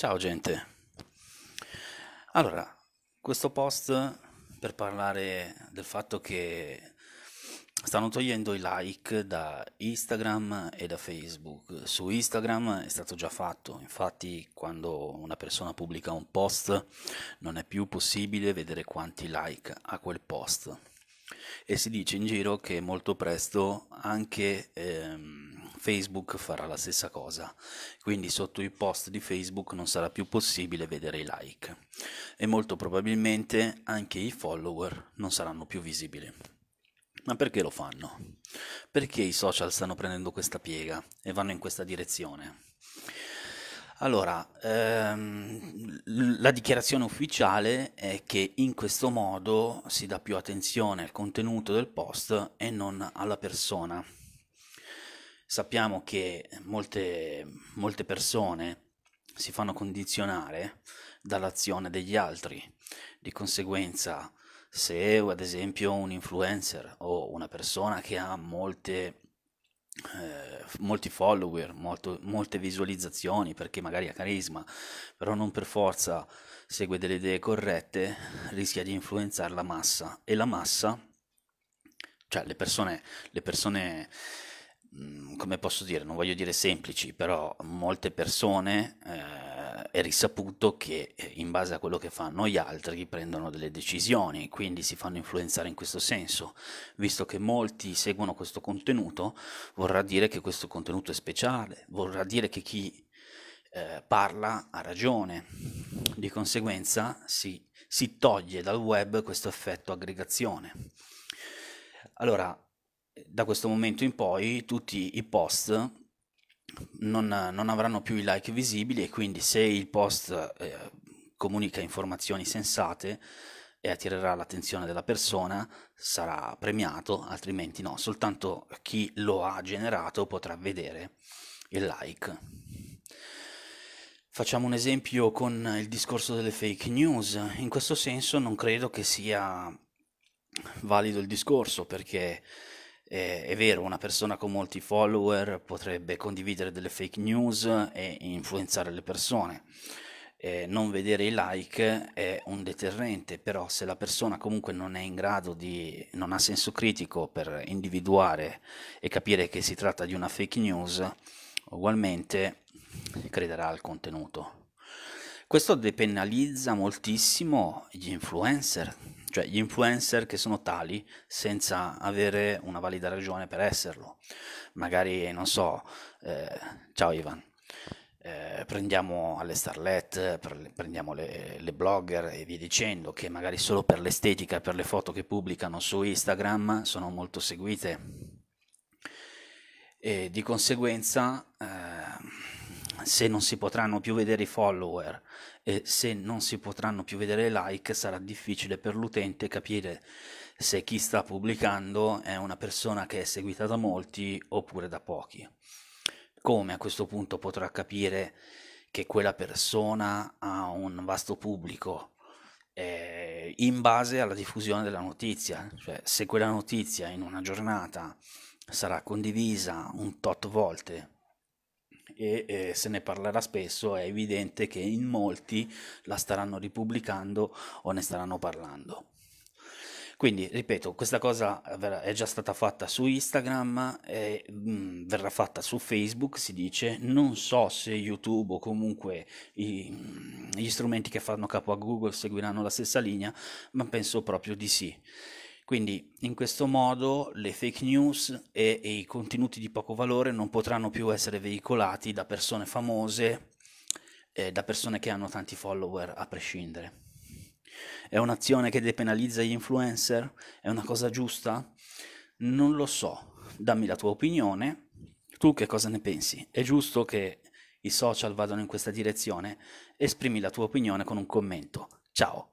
Ciao gente. Allora, questo post per parlare del fatto che stanno togliendo i like da Instagram e da Facebook. Su Instagram è stato già fatto, infatti quando una persona pubblica un post non è più possibile vedere quanti like ha quel post. E si dice in giro che molto presto anche ehm, Facebook farà la stessa cosa, quindi sotto i post di Facebook non sarà più possibile vedere i like e molto probabilmente anche i follower non saranno più visibili. Ma perché lo fanno? Perché i social stanno prendendo questa piega e vanno in questa direzione? Allora, ehm, la dichiarazione ufficiale è che in questo modo si dà più attenzione al contenuto del post e non alla persona sappiamo che molte, molte persone si fanno condizionare dall'azione degli altri. Di conseguenza, se ad esempio un influencer o una persona che ha molte, eh, molti follower, molto, molte visualizzazioni perché magari ha carisma, però non per forza segue delle idee corrette, rischia di influenzare la massa e la massa, cioè le persone, le persone mh, mm, come posso dire, non voglio dire semplici, però molte persone eh, è risaputo che eh, in base a quello che fanno gli altri prendono delle decisioni, quindi si fanno influenzare in questo senso. Visto che molti seguono questo contenuto, vorrà dire che questo contenuto è speciale, vorrà dire che chi eh, parla ha ragione. Di conseguenza si, si toglie dal web questo effetto aggregazione. Allora, da questo momento in poi tutti i post non, non avranno più i like visibili e quindi se il post eh, comunica informazioni sensate e attirerà l'attenzione della persona sarà premiato, altrimenti no, soltanto chi lo ha generato potrà vedere il like. Facciamo un esempio con il discorso delle fake news. In questo senso non credo che sia valido il discorso perché eh, è vero, una persona con molti follower potrebbe condividere delle fake news e influenzare le persone. Eh, non vedere i like è un deterrente, però se la persona comunque non è in grado di, non ha senso critico per individuare e capire che si tratta di una fake news, ugualmente crederà al contenuto. Questo depenalizza moltissimo gli influencer, cioè gli influencer che sono tali senza avere una valida ragione per esserlo. Magari, non so, eh, ciao Ivan, eh, prendiamo le starlet, prendiamo le, le, blogger e via dicendo, che magari solo per l'estetica per le foto che pubblicano su Instagram sono molto seguite. E di conseguenza eh, se non si potranno più vedere i follower e se non si potranno più vedere i like, sarà difficile per l'utente capire se chi sta pubblicando è una persona che è seguita da molti oppure da pochi. Come a questo punto potrà capire che quella persona ha un vasto pubblico eh, in base alla diffusione della notizia, cioè se quella notizia in una giornata sarà condivisa un tot volte e eh, se ne parlerà spesso, è evidente che in molti la staranno ripubblicando o ne staranno parlando. Quindi, ripeto, questa cosa è già stata fatta su Instagram, e, mh, mm, verrà fatta su Facebook, si dice, non so se YouTube o comunque i, gli strumenti che fanno capo a Google seguiranno la stessa linea, ma penso proprio di sì. Quindi in questo modo le fake news e, e i contenuti di poco valore non potranno più essere veicolati da persone famose, eh, da persone che hanno tanti follower a prescindere. È un'azione che depenalizza gli influencer? È una cosa giusta? Non lo so. Dammi la tua opinione. Tu che cosa ne pensi? È giusto che i social vadano in questa direzione? Esprimi la tua opinione con un commento. Ciao!